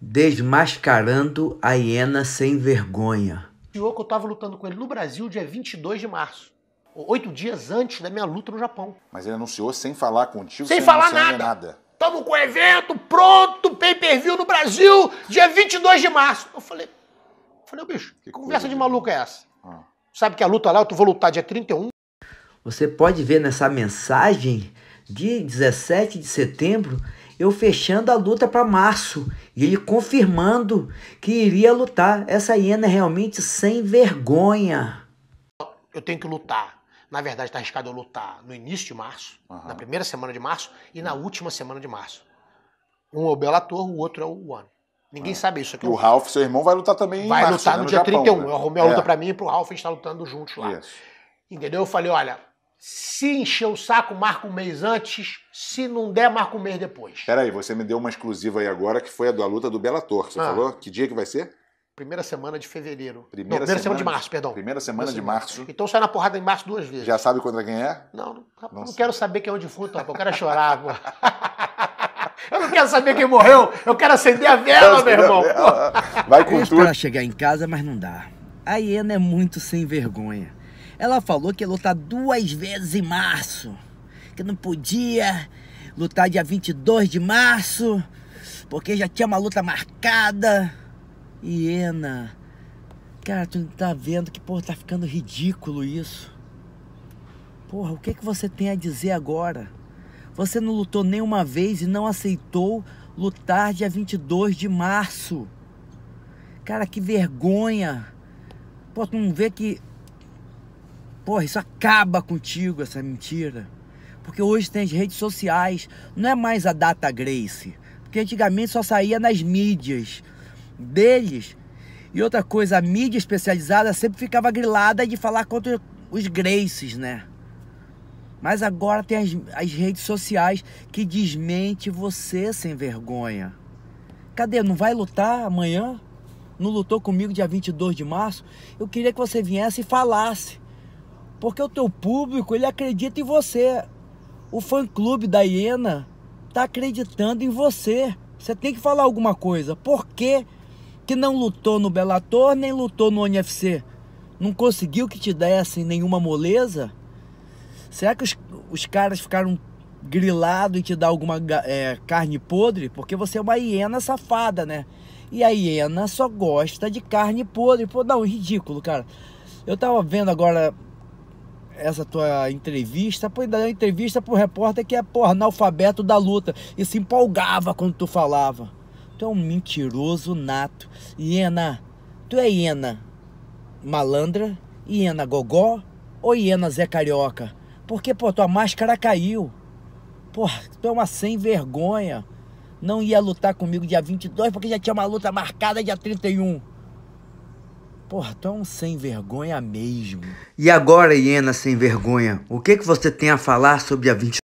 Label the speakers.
Speaker 1: desmascarando a hiena sem vergonha.
Speaker 2: eu estava lutando com ele no Brasil dia 22 de março, oito dias antes da minha luta no Japão. Mas ele anunciou sem falar contigo, sem, sem falar nada. nada. Tamo com o evento pronto, pay-per-view no Brasil, dia 22 de março. Eu falei, falei falei, bicho, que conversa de maluco é essa? Ah.
Speaker 1: Sabe que a luta lá, eu vou lutar dia 31. Você pode ver nessa mensagem de 17 de setembro eu fechando a luta para março e ele confirmando que iria lutar. Essa hiena é realmente sem vergonha.
Speaker 2: Eu tenho que lutar. Na verdade, está arriscado eu lutar no início de março, uhum. na primeira semana de março e na última semana de março. Um é o Bellator, o outro é o One. Ninguém é. sabe isso aqui. É o Ralph, seu irmão, vai lutar também Vai março, Vai lutar né? no, né? no dia Japão, 31. Né? Eu arrumei a luta é. para mim e para o Ralph, a gente está lutando juntos lá. Isso. Entendeu? Eu falei, olha, se encher o saco, marca um mês antes. Se não der, marca um mês depois. Peraí, você me deu uma exclusiva aí agora que foi a da luta do Bellator. Você ah. falou que dia que vai ser? Primeira semana de fevereiro. Primeira, não, primeira semana, semana, de março, perdão. Primeira semana de março. Então sai na porrada em março duas vezes. Já sabe contra quem é? Não, não, não, quero saber quem é o defunto, Eu quero chorar, pô. Eu não quero saber quem morreu. Eu quero acender a vela, meu irmão.
Speaker 1: Vela. Vai é com tudo. Eu chegar em casa, mas não dá. A hiena é muito sem vergonha. Ela falou que ia lutar duas vezes em março, que não podia lutar dia 22 de março, porque já tinha uma luta marcada. Iena, cara, tu não tá vendo que, porra, tá ficando ridículo isso. Porra, o que, que você tem a dizer agora? Você não lutou nenhuma vez e não aceitou lutar dia 22 de março. Cara, que vergonha. Pô, tu não vê que Porra, isso acaba contigo, essa mentira. Porque hoje tem as redes sociais, não é mais a data Grace. Porque antigamente só saía nas mídias deles. E outra coisa, a mídia especializada sempre ficava grilada de falar contra os Graces, né? Mas agora tem as, as redes sociais que desmente você sem vergonha. Cadê? Não vai lutar amanhã? Não lutou comigo dia 22 de março? Eu queria que você viesse e falasse. Porque o teu público, ele acredita em você. O fã-clube da Hiena tá acreditando em você. Você tem que falar alguma coisa. Por que que não lutou no Bellator, nem lutou no UFC? Não conseguiu que te dessem nenhuma moleza? Será que os, os caras ficaram grilados e te dar alguma é, carne podre? Porque você é uma hiena safada, né? E a hiena só gosta de carne podre. Pô, não, ridículo, cara. Eu tava vendo agora essa tua entrevista, pô, dar uma entrevista pro repórter que é, porra, analfabeto da luta e se empolgava quando tu falava. Tu é um mentiroso nato. Hiena, tu é hiena malandra, hiena gogó ou hiena Zé Carioca? Porque, pô, tua máscara caiu. Porra, tu é uma sem vergonha. Não ia lutar comigo dia 22 porque já tinha uma luta marcada dia 31. Porra, tu é um sem vergonha mesmo. E agora, hiena sem vergonha, o que, que você tem a falar sobre a 20